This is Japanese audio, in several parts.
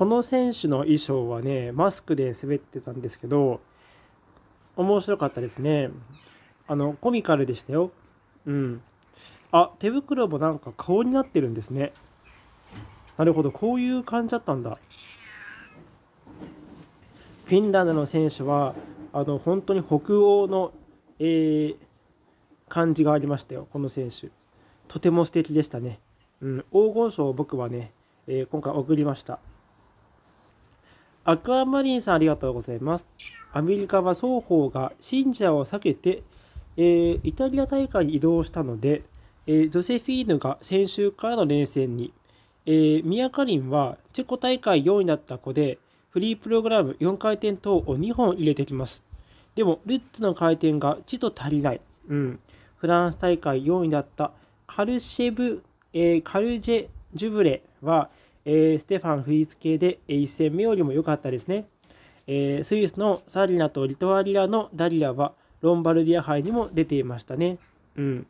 この選手の衣装はね、マスクで滑ってたんですけど、面白かったですね。あの、コミカルでしたよ。うん。あ、手袋もなんか顔になってるんですね。なるほど、こういう感じだったんだ。フィンランドの選手は、あの、本当に北欧の、えー、感じがありましたよ、この選手。とても素敵でしたね。うん、黄金賞を僕はね、えー、今回送りました。アクアマリンさんありがとうございます。アメリカは双方が信者を避けて、えー、イタリア大会に移動したので、えー、ジョセフィーヌが先週からの連戦に、えー、ミヤカリンはチェコ大会4位だった子で、フリープログラム4回転等を2本入れてきます。でも、ルッツの回転がちと足りない。うん。フランス大会4位だったカルシェブ、えー、カルジェ・ジュブレは、えー、ステファン・フース系で1戦目よりも良かったですね。えー、スイスのサリナとリトアリアのダリアはロンバルディア杯にも出ていましたね。うん、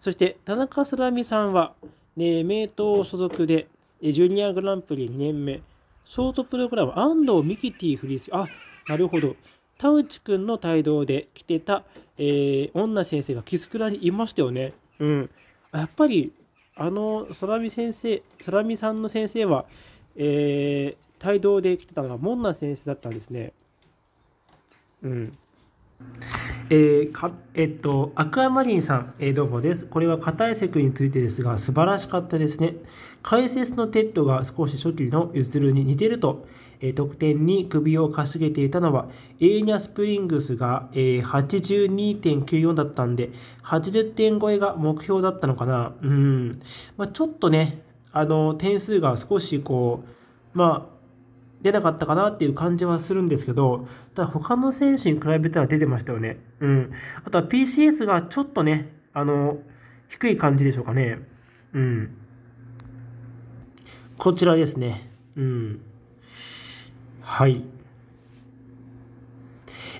そして田中空美さんは、ね、名刀所属でジュニアグランプリ2年目、ショートプログラム安藤ミキティフリース、あ、なるほど。田内くんの帯同で着てた、えー、女先生がキスクラにいましたよね。うん。やっぱりあの空見先生空見さんの先生は、えー、帯同で来てたのが門南先生だったんですね。うん。えー、かえっと、アクアマリンさん、えー、どうもです。これは硬い石についてですが、素晴らしかったですね。解説のテッドが少し初期のゆずるに似てると、得点に首をかしげていたのはエーニャ・スプリングスが82.94だったんで80点超えが目標だったのかなうん、まあ、ちょっとねあの点数が少しこうまあ出なかったかなっていう感じはするんですけど、ただ他の選手に比べたら出てましたよね。うん。あとは PCS がちょっとね、あの、低い感じでしょうかね。うん。こちらですね。うん。はい、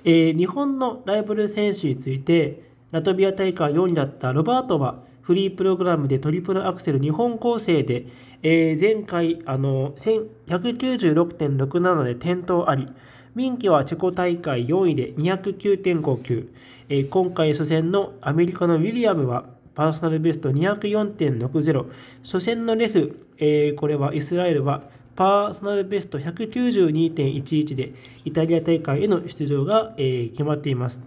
えー、日本のライバル選手についてラトビア大会4位だったロバートはフリープログラムでトリプルアクセル日本構成で、えー、前回あの196.67で転倒ありミンキはチェコ大会4位で209.59、えー、今回初戦のアメリカのウィリアムはパーソナルベスト204.60初戦のレフ、えー、これはイスラエルはパーソナルベスト192.11でイタリア大会への出場が、えー、決まっています、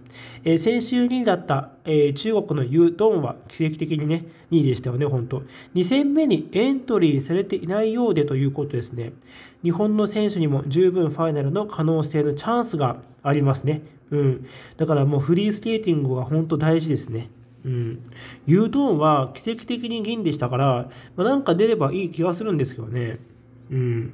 えー、先週2位だった、えー、中国のユー・ドンは奇跡的にね2位でしたよね本当2戦目にエントリーされていないようでということですね日本の選手にも十分ファイナルの可能性のチャンスがありますねうん、だからもうフリースケーティングが本当大事ですね。うん、ドトーンは奇跡的に銀でしたから、まあ、なんか出ればいい気がするんですけどね。うん。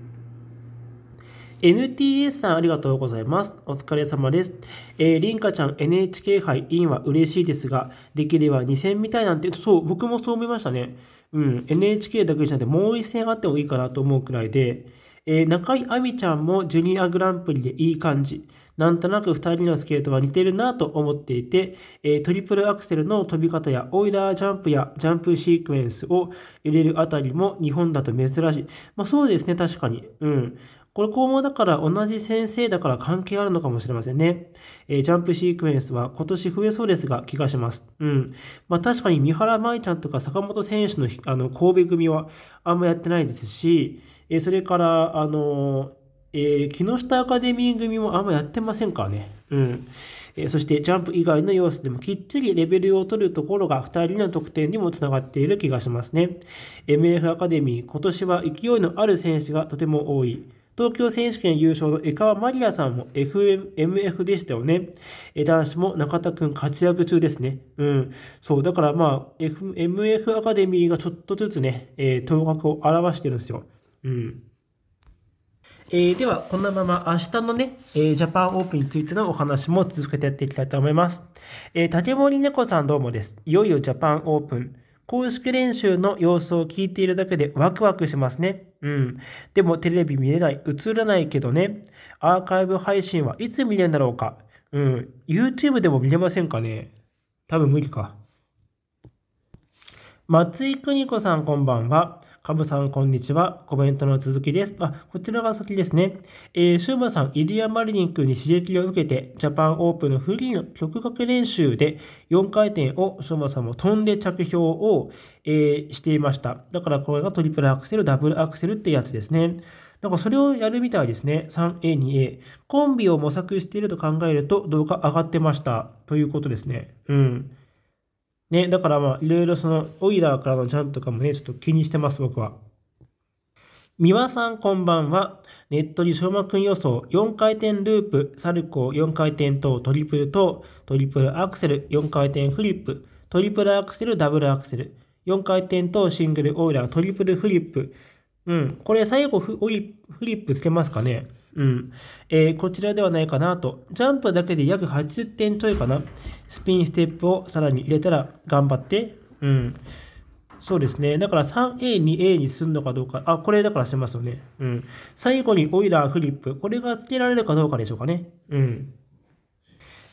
n t s さんありがとうございます。お疲れ様です。えー、りんかちゃん NHK 杯インは嬉しいですが、できれば2戦みたいなんて、そう、僕もそう思いましたね。うん、NHK だけじゃなくてもう1戦あってもいいかなと思うくらいで、えー、中井亜美ちゃんもジュニアグランプリでいい感じ。なんとなく2人のスケートは似てるなと思っていて、えトリプルアクセルの飛び方やオイラージャンプやジャンプシークエンスを入れるあたりも日本だと珍しい。まあ、そうですね、確かに。うん。これ、うもだから同じ先生だから関係あるのかもしれませんね。えー、ジャンプシークエンスは今年増えそうですが、気がします。うん。まあ確かに三原舞ちゃんとか坂本選手のあの神戸組はあんまやってないですし、えー、それから、あのーえー、木下アカデミー組もあんまやってませんからね。うん。えー、そしてジャンプ以外の要素でもきっちりレベルを取るところが2人の得点にもつながっている気がしますね。MF アカデミー、今年は勢いのある選手がとても多い。東京選手権優勝の江川マリアさんも FMF でしたよね。男子も中田くん活躍中ですね。うん。そう、だからまあ、F、MF アカデミーがちょっとずつね、えー、頭角を表してるんですよ。うん。えー、では、このまま明日のね、えー、ジャパンオープンについてのお話も続けてやっていきたいと思います。えー、竹森猫さんどうもです。いよいよジャパンオープン。公式練習の様子を聞いているだけでワクワクしますね。うん。でもテレビ見れない、映らないけどね。アーカイブ配信はいつ見れるんだろうか。うん。YouTube でも見れませんかね多分無理か。松井邦子さんこんばんは。カブさん、こんにちは。コメントの続きです。あ、こちらが先ですね。えー、シューマさん、イディア・マリニックに刺激を受けて、ジャパンオープンのフリーの曲かけ練習で、4回転をシューマさんも飛んで着氷を、えー、していました。だからこれがトリプルアクセル、ダブルアクセルってやつですね。なんかそれをやるみたいですね。3A、2A。コンビを模索していると考えると動画上がってました。ということですね。うん。ね、だからまあ、いろいろその、オイラーからのジャンプとかもね、ちょっと気にしてます、僕は。三輪さんこんばんは。ネットに馬くん予想、4回転ループ、サルコー4回転等、トリプル等、トリプルアクセル、4回転フリップ、トリプルアクセル、ダブルアクセル、4回転等シングルオイラー、トリプルフリップ、うん。これ最後フリップつけますかね。うん。えー、こちらではないかなと。ジャンプだけで約80点ちょいかな。スピンステップをさらに入れたら頑張って。うん。そうですね。だから 3A、2A にするのかどうか。あ、これだからしてますよね。うん。最後にオイラーフリップ。これがつけられるかどうかでしょうかね。うん。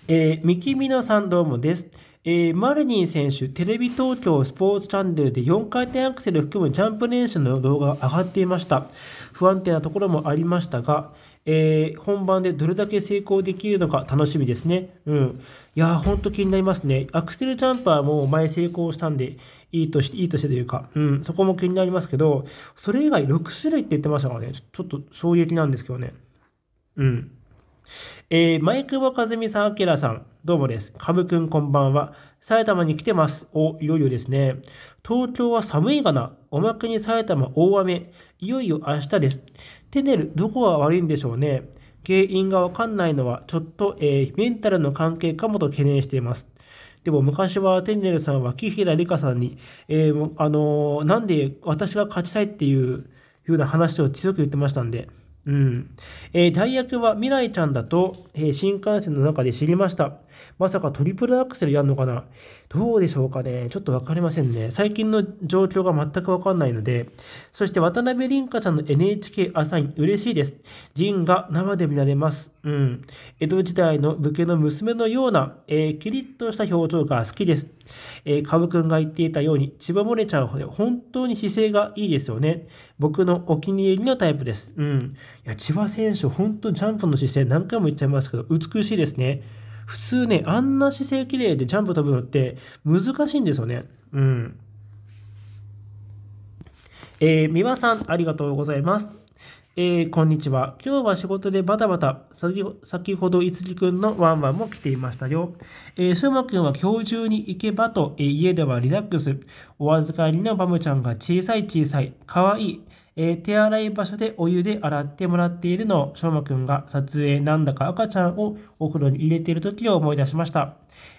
えー、三木美濃さんどうもです。えー、マリニン選手、テレビ東京スポーツチャンネルで4回転アクセル含むジャンプ練習の動画が上がっていました。不安定なところもありましたが、えー、本番でどれだけ成功できるのか楽しみですね。うん。いやー、ほんと気になりますね。アクセルジャンプはもう前成功したんで、いいとして、いいとしてというか、うん、そこも気になりますけど、それ以外6種類って言ってましたからね、ちょっと衝撃なんですけどね。うん。えー、マイクボカさん、アさん、どうもです。カブくんこんばんは。埼玉に来てます。お、いよいよですね。東京は寒いがな。おまけに埼玉大雨。いよいよ明日です。テネル、どこが悪いんでしょうね。原因がわかんないのは、ちょっと、えー、メンタルの関係かもと懸念しています。でも昔はテネルさんは木平梨香さんに、えー、あのー、なんで私が勝ちたいっていう、いうような話を強く言ってましたんで、うん。えー、代役は未来ちゃんだと、えー、新幹線の中で知りました。まさかトリプルアクセルやんのかなどうでしょうかね。ちょっと分かりませんね。最近の状況が全くわかんないので。そして渡辺凛香ちゃんの NHK アサイン、嬉しいです。ジンが生で見られます。うん。江戸時代の武家の娘のような、えー、キリッとした表情が好きです。えー、株くんが言っていたように、千葉漏れちゃんは、ね、本当に姿勢がいいですよね。僕のお気に入りのタイプです。うん。いや、千葉選手、本当ジャンプの姿勢何回も言っちゃいますけど、美しいですね。普通ね、あんな姿勢綺麗でジャンプ飛ぶのって難しいんですよね。うん。えー、美輪さん、ありがとうございます。えー、こんにちは。今日は仕事でバタバタ。先先ほど、いつりくんのワンワンも来ていましたよ。えー、すもくんは今日中に行けばと、えー、家ではリラックス。お預かりのバムちゃんが小さい小さい。かわいい。えー、手洗い場所でお湯で洗ってもらっているのを、しょうまくんが撮影、なんだか赤ちゃんをお風呂に入れている時を思い出しました。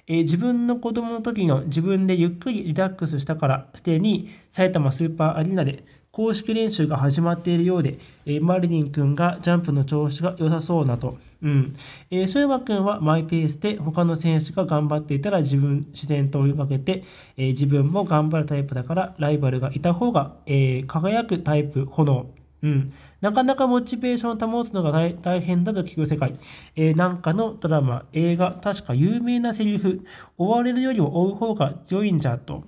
えー、自分の子供の時の自分でゆっくりリラックスしたから、すでに埼玉スーパーアリーナで公式練習が始まっているようで、えー、マリリン君がジャンプの調子が良さそうなと。うん。えー、ショ君はマイペースで、他の選手が頑張っていたら自分、自然と追いかけて、えー、自分も頑張るタイプだから、ライバルがいた方が、えー、輝くタイプ、炎。うん。なかなかモチベーションを保つのが大変だと聞く世界。えー、なんかのドラマ、映画、確か有名なセリフ、追われるよりも追う方が強いんじゃと。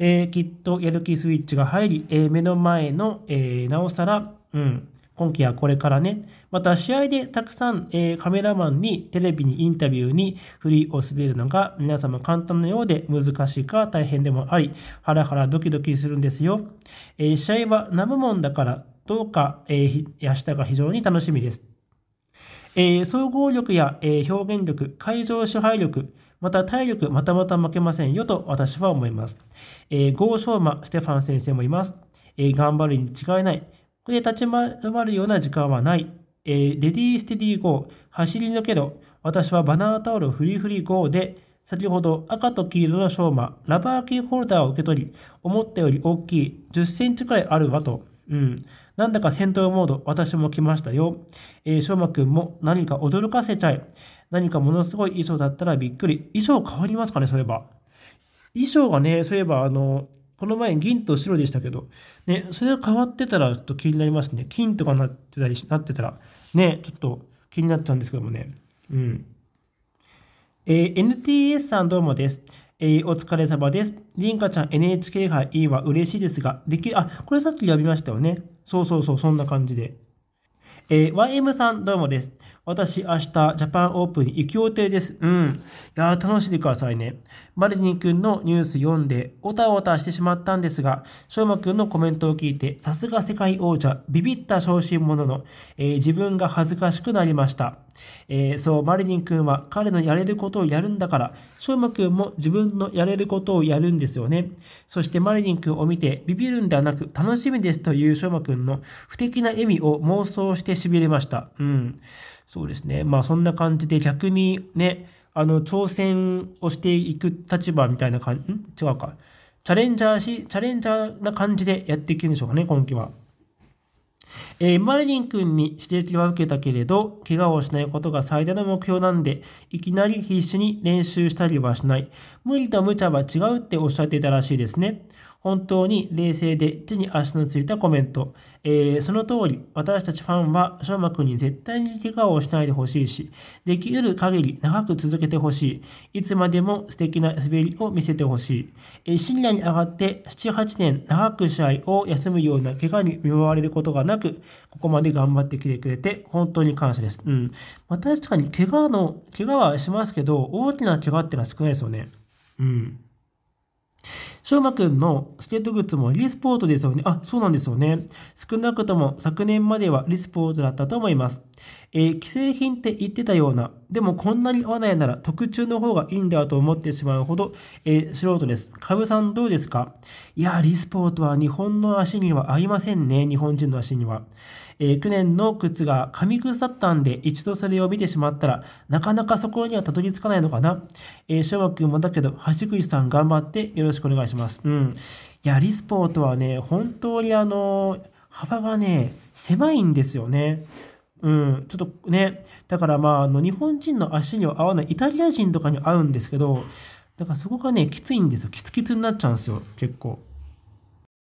えー、きっとやる気スイッチが入り、えー、目の前の、えー、なおさら、うん、今季はこれからね、また試合でたくさん、えカメラマンに、テレビにインタビューにフリーを滑るのが皆様簡単なようで難しいか大変でもあり、ハラハラドキドキするんですよ。え試合は生もんだから、どうか、えー、明日が非常に楽しみです。えー、総合力や、えー、表現力、会場支配力、また体力またまた負けませんよと私は思います。えー、ゴー・ショーマ、ステファン先生もいます。えー、頑張るに違いない。これで立ち回るような時間はない。えー、レディー・ステディー・ゴー、走り抜けろ。私はバナータオルフリフリゴーで、先ほど赤と黄色のショーマ、ラバーキーホルダーを受け取り、思ったより大きい、10センチくらいあるわと。うん。なんだか戦闘モード、私も来ましたよ。えー、マょくんも何か驚かせちゃい。何かものすごい衣装だったらびっくり。衣装変わりますかね、そういえば。衣装がね、そういえば、あの、この前銀と白でしたけど、ね、それが変わってたらちょっと気になりますね。金とかなってたりし、なってたら、ね、ちょっと気になっちゃうんですけどもね。うん。えー、NTS さんどうもです。えー、お疲れ様です。りんかちゃん NHK 杯いいは嬉しいですが、でき、あ、これさっきやりましたよね。そうそうそう、そんな感じで。えー、YM さんどうもです。私、明日、ジャパンオープンに行く予定です。うん。いや楽しんでくださいね。マリニ君のニュース読んで、おたおたしてしまったんですが、翔馬君のコメントを聞いて、さすが世界王者、ビビった昇進者の、えー、自分が恥ずかしくなりました。えー、そう、マリニン君は彼のやれることをやるんだから、翔馬君も自分のやれることをやるんですよね。そしてマリニン君を見て、ビビるんではなく、楽しみですという翔馬君の不敵な笑みを妄想してしびれました。うん。そうですね。まあそんな感じで逆にね、あの、挑戦をしていく立場みたいな感じ、ん違うか。チャレンジャーし、チャレンジャーな感じでやっていくんでしょうかね、今季は。えー、マリリン君に指摘は受けたけれど、怪我をしないことが最大の目標なんで、いきなり必死に練習したりはしない。無理と無茶は違うっておっしゃっていたらしいですね。本当に冷静で地に足のついたコメント、えー、その通り私たちファンは翔真君に絶対に怪我をしないでほしいしできる限り長く続けてほしいいつまでも素敵な滑りを見せてほしい、えー、に上がって78年長く試合を休むような怪我に見舞われることがなくここまで頑張ってきてくれて本当に感謝です、うんまあ、確かに怪我の怪我はしますけど大きな怪我ってのは少ないですよねうんしょうまくんのスケートズもリスポートですよね。あ、そうなんですよね。少なくとも昨年まではリスポートだったと思います。えー、既製品って言ってたような、でもこんなに合わないなら特注の方がいいんだと思ってしまうほど、えー、素人です。カブさんどうですかいや、リスポートは日本の足には合いませんね、日本人の足には。えー、去年の靴が紙靴だったんで、一度それを見てしまったら、なかなかそこにはたどり着かないのかな。えー、翔くんもだけど、橋口さん頑張ってよろしくお願いします。うん。いや、リスポートはね、本当にあの、幅がね、狭いんですよね。うん、ちょっとね、だからまあ、あの日本人の足には合わない、イタリア人とかに合うんですけど、だからそこがね、きついんですよ。きつきつになっちゃうんですよ、結構。